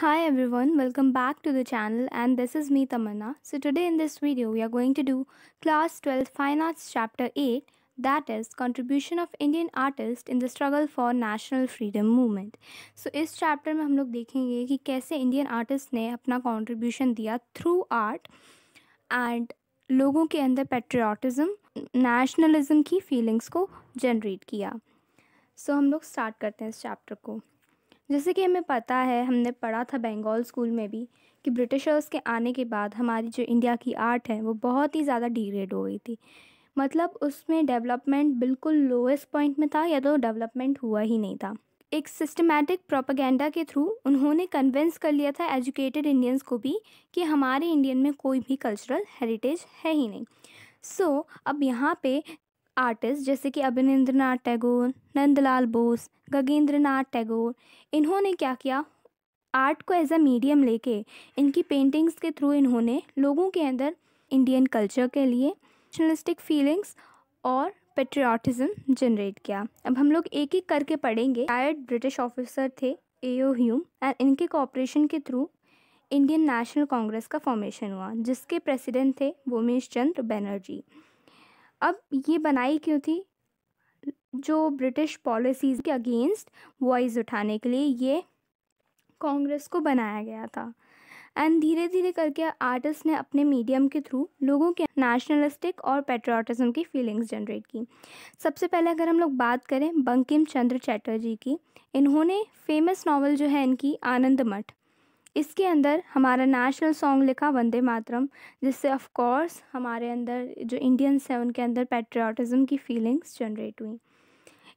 Hi everyone, welcome back to the channel and this is me Tamanna. So today in this video we are going to do class 12 fine arts chapter 8 that is contribution of Indian artist in the struggle for national freedom movement. So this chapter we will see how Indian artists have given their contribution through art and लोगों के अंदर patriotism, nationalism की feelings को generate किया. सो so, हम लोग start करते हैं इस chapter को. जैसे कि हमें पता है हमने पढ़ा था बंगाल स्कूल में भी कि ब्रिटिशर्स के आने के बाद हमारी जो इंडिया की आर्ट है वो बहुत ही ज़्यादा डिग्रेड हो गई थी मतलब उसमें डेवलपमेंट बिल्कुल लोएस्ट पॉइंट में था या तो डेवलपमेंट हुआ ही नहीं था एक सिस्टमेटिक प्रोपागेंडा के थ्रू उन्होंने कन्विंस कर लिया था एजुकेटेड इंडियंस को भी कि हमारे इंडियन में कोई भी कल्चरल हेरिटेज है ही नहीं सो so, अब यहाँ पे आर्टिस्ट जैसे कि अभिनेंद्र नाथ टैगोर नंदलाल बोस गगेंद्र नाथ टैगोर इन्होंने क्या किया आर्ट को एज अ मीडियम लेके इनकी पेंटिंग्स के थ्रू इन्होंने लोगों के अंदर इंडियन कल्चर के लिए नेशनलिस्टिक फीलिंग्स और पेट्रियाटिज़म जनरेट किया अब हम लोग एक एक करके पढ़ेंगे रिटायर्ड ब्रिटिश ऑफिसर थे ए ओ ह्यूम एंड इनके कॉपरेशन के थ्रू इंडियन नेशनल कांग्रेस का फॉर्मेशन हुआ जिसके प्रेसिडेंट थे वोमेश चंद्र बनर्जी अब ये बनाई क्यों थी जो ब्रिटिश पॉलिसीज़ के अगेंस्ट वॉइस उठाने के लिए ये कांग्रेस को बनाया गया था एंड धीरे धीरे करके आर्टिस्ट ने अपने मीडियम के थ्रू लोगों के नेशनलिस्टिक और पेट्रियाटिज़म की फीलिंग्स जनरेट की सबसे पहले अगर हम लोग बात करें बंकिम चंद्र चैटर्जी की इन्होंने फेमस नावल जो है इनकी आनंद मठ इसके अंदर हमारा नेशनल सॉन्ग लिखा वंदे मातरम जिससे ऑफ कोर्स हमारे अंदर जो इंडियंस हैं उनके अंदर पेट्रियाटिज़म की फीलिंग्स जनरेट हुई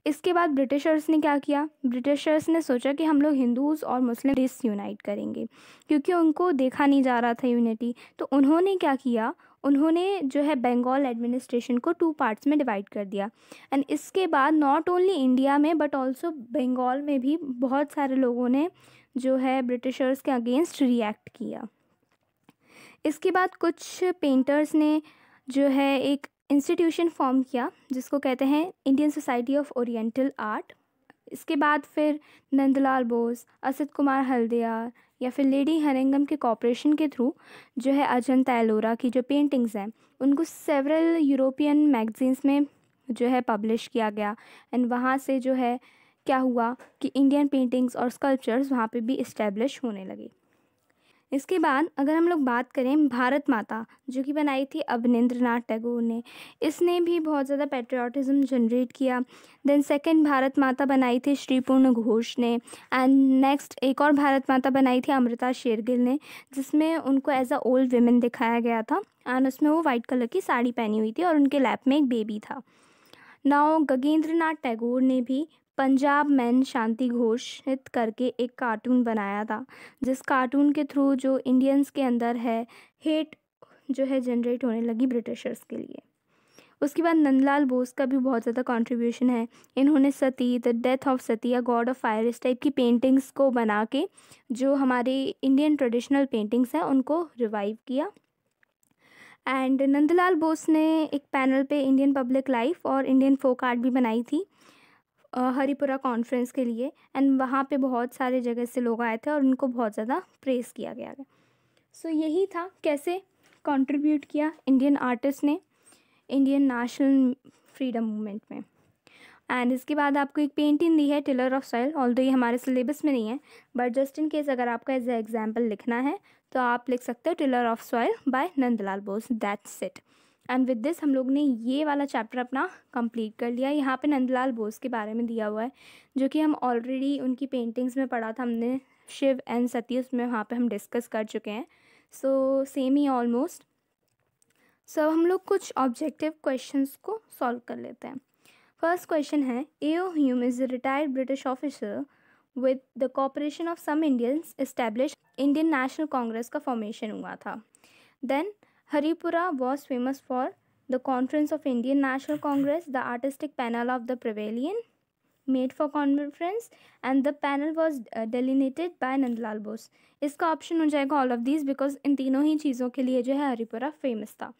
इसके बाद ब्रिटिशर्स ने क्या किया ब्रिटिशर्स ने सोचा कि हम लोग हिंदूज़ और मुस्लिम डिस यूनाइट करेंगे क्योंकि उनको देखा नहीं जा रहा था यूनिटी तो उन्होंने क्या किया उन्होंने जो है बंगाल एडमिनिस्ट्रेशन को टू पार्ट्स में डिवाइड कर दिया एंड इसके बाद नॉट ओनली इंडिया में बट ऑल्सो बंगाल में भी बहुत सारे लोगों ने जो है ब्रिटिशर्स के अगेंस्ट रिएक्ट किया इसके बाद कुछ पेंटर्स ने जो है एक इंस्टीट्यूशन फॉर्म किया जिसको कहते हैं Indian Society of Oriental Art इसके बाद फिर नंदलाल बोस असद कुमार हल्दिया या फिर लेडी हरिंगम के कॉपरेशन के थ्रू जो है अजंता एलोरा की जो पेंटिंग्स हैं उनको सेवरल यूरोपियन मैगजीन्स में जो है पब्लिश किया गया एंड वहाँ से जो है क्या हुआ कि इंडियन पेंटिंग्स और स्कल्पचर्स वहाँ पे भी इस्टेब्लिश होने लगे इसके बाद अगर हम लोग बात करें भारत माता जो कि बनाई थी अवनिंद्र नाथ टैगोर ने इसने भी बहुत ज़्यादा पेट्रियाटिज़म जनरेट किया देन सेकंड भारत माता बनाई थी श्री पूर्ण घोष ने एंड नेक्स्ट एक और भारत माता बनाई थी अमृता शेरगिल ने जिसमें उनको एज अ ओल्ड वेमेन दिखाया गया था एंड उसमें वो वाइट कलर की साड़ी पहनी हुई थी और उनके लैप में एक बेबी था नाव गगेंद्र नाथ टैगोर ने भी पंजाब मैन शांति घोषित करके एक कार्टून बनाया था जिस कार्टून के थ्रू जो इंडियंस के अंदर है हेट जो है जनरेट होने लगी ब्रिटिशर्स के लिए उसके बाद नंदलाल बोस का भी बहुत ज़्यादा कंट्रीब्यूशन है इन्होंने Sati the death of Sati या गॉड ऑफ फायर इस टाइप की पेंटिंग्स को बना के जो हमारे इंडियन ट्रेडिशनल पेंटिंग्स हैं उनको रिवाइव किया एंड नंदलाल बोस ने एक पैनल पे इंडियन पब्लिक लाइफ और इंडियन फोक आर्ट भी बनाई थी हरिपुरा कॉन्फ्रेंस के लिए एंड वहाँ पे बहुत सारे जगह से लोग आए थे और उनको बहुत ज़्यादा प्रेस किया गया था सो so, यही था कैसे कंट्रीब्यूट किया इंडियन आर्टिस्ट ने इंडियन नेशनल फ्रीडम मूवमेंट में एंड इसके बाद आपको एक पेंटिंग दी है टिलर ऑफ सॉइल ऑल ये हमारे सिलेबस में नहीं है बट जस्ट इन केस अगर आपका एज एग्जाम्पल लिखना है तो आप लिख सकते हो tiller of soil by Nandlal Bose that's it and with this हम लोग ने ये वाला चैप्टर अपना कंप्लीट कर लिया यहाँ पे नंदलाल बोस के बारे में दिया हुआ है जो कि हम ऑलरेडी उनकी पेंटिंग्स में पढ़ा था हमने शिव एंड सती उसमें वहाँ पे हम डिस्कस कर चुके हैं सो सेम ही ऑलमोस्ट सो हम लोग कुछ ऑब्जेक्टिव क्वेश्चंस को सॉल्व कर लेते हैं फर्स्ट क्वेश्चन है A O Hume is retired British officer with the cooperation of some Indians establish Indian National Congress का फॉर्मेशन हुआ था then Haripura was famous for the Conference of Indian National Congress, the artistic panel of the pavilion made for conference, and the panel was uh, delineated by Nandalal Bose. This option will all of these because in these three things, Haripura was famous. Tha.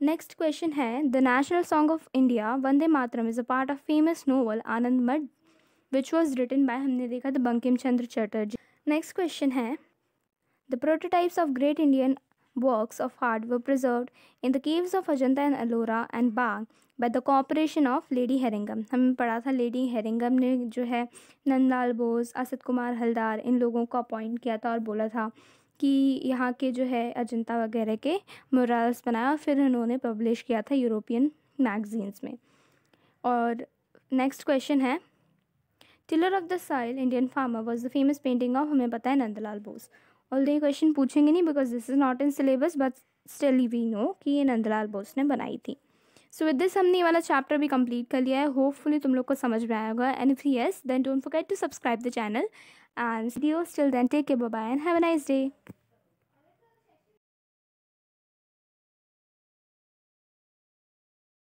Next question is The national song of India, Vande Matram, is a part of famous novel Anand Mad, which was written by Bankim Chandra Chatterjee. Next question is The prototypes of great Indian works of art were preserved in the caves of Ajanta and Ellora and Bagh by the cooperation of Lady Herringham. हमने पढ़ा था Lady Herringham ने जो है नंदलाल बोस असद कुमार हल्दार इन लोगों को appoint किया था और बोला था कि यहाँ के जो है अजंता वगैरह के मोरल्स बनाया और फिर उन्होंने पब्लिश किया था यूरोपियन मैगजीन्स में और नेक्स्ट क्वेश्चन है tiller of the soil Indian farmer was the famous painting of हमें पता है नंदलाल बोस ऑल्दो ये क्वेश्चन पूछेंगे नहीं because this is not in syllabus but still we know कि ये नंदलाल बोस ने बनाई थी सो विद दिस हमने ये वाला चैप्टर भी कंप्लीट कर लिया है होपफुली तुम लोग को समझ में आया होगा and if yes then don't forget to subscribe the channel and still then take care bye and have a nice day